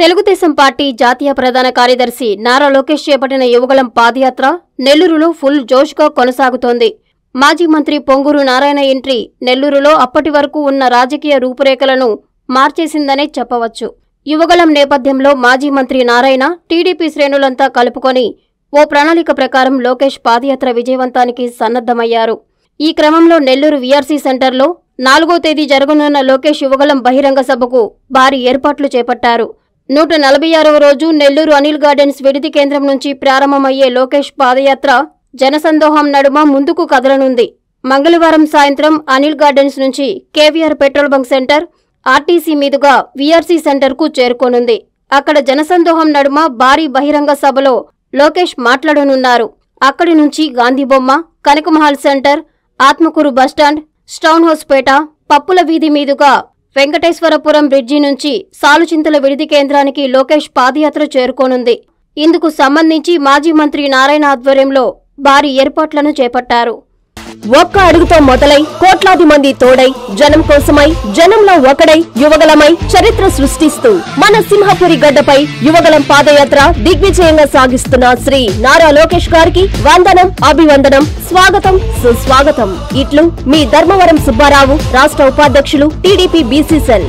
Telugu Desam party జాతీయ ప్రధాన కార్యదర్శి నారా లోకేష్ చేపట్టిన యువగలం పాదయాత్ర నెల్లూరులో ఫుల్ జోష్గా కొనసాగుతోంది మాజీ మంత్రి పొంగూరు నారాయణ ఎంట్రీ నెల్లూరులో అప్పటి వరకు ఉన్న రాజకీయ రూపురేఖలను మార్చేసిందనే చెప్పవచ్చు యువగలం నేపథ్యంలో మాజీ మంత్రి నారాయణ టీడీపీ శ్రేణులంతా కలుపుకొని ఓ ప్రణాళిక ప్రకారం లోకేష్ పాదయాత్ర విజయవంతానికి సన్నద్దమయ్యారు ఈ క్రమంలో నెల్లూరు వీఆర్సీ సెంటర్లో నాలుగో తేదీ జరగనున్న లోకేష్ యువగలం బహిరంగ సభకు భారీ ఏర్పాట్లు చేపట్టారు నూట నలభై ఆరవ రోజు నెల్లూరు అనిల్ గార్డెన్స్ విడిది కేంద్రం నుంచి ప్రారంభమయ్యే లోకేష్ పాదయాత్ర జనసందోహం నడుమ ముందుకు కదలనుంది మంగళవారం సాయంత్రం అనిల్ గార్డెన్స్ నుంచి KVR petrol bunk centre RTC మీదుగా వీఆర్సీ సెంటర్కు చేరుకోనుంది అక్కడ జనసందోహం నడుమ భారీ బహిరంగ సభలో లోకేష్ మాట్లాడనున్నారు అక్కడి నుంచి Gandhibomma Kanakamahal centre Atmakur bus stand stone house pet పప్పుల వీధి మీదుగా వెంకటేశ్వరపురం బ్రిడ్జి నుంచి సాలుచింతల విడిది కేంద్రానికి లోకేష్ పాదయాత్ర చేరుకోనుంది ఇందుకు సంబంధించి మాజీ మంత్రి నారాయణ ఆధ్వర్యంలో భారీ ఏర్పాట్లను చేపట్టారు ఒక్క అడుగుతో మొదలై కోట్లాది మంది తోడై జనం కోసమై జనంలో ఒకడై యువగలమై చరిత్ర సృష్టిస్తూ మన సింహపురి గడ్డపై యువగలం పాదయాత్ర దిగ్విజయంగా సాగిస్తున్న శ్రీ నారా లోకేష్ గారికి వందనం అభివందనం స్వాగతం సుస్వాగతం ఇట్లు మీ ధర్మవరం సుబ్బారావు రాష్ట్ర ఉపాధ్యక్షులు టీడీపీ బీసీసెల్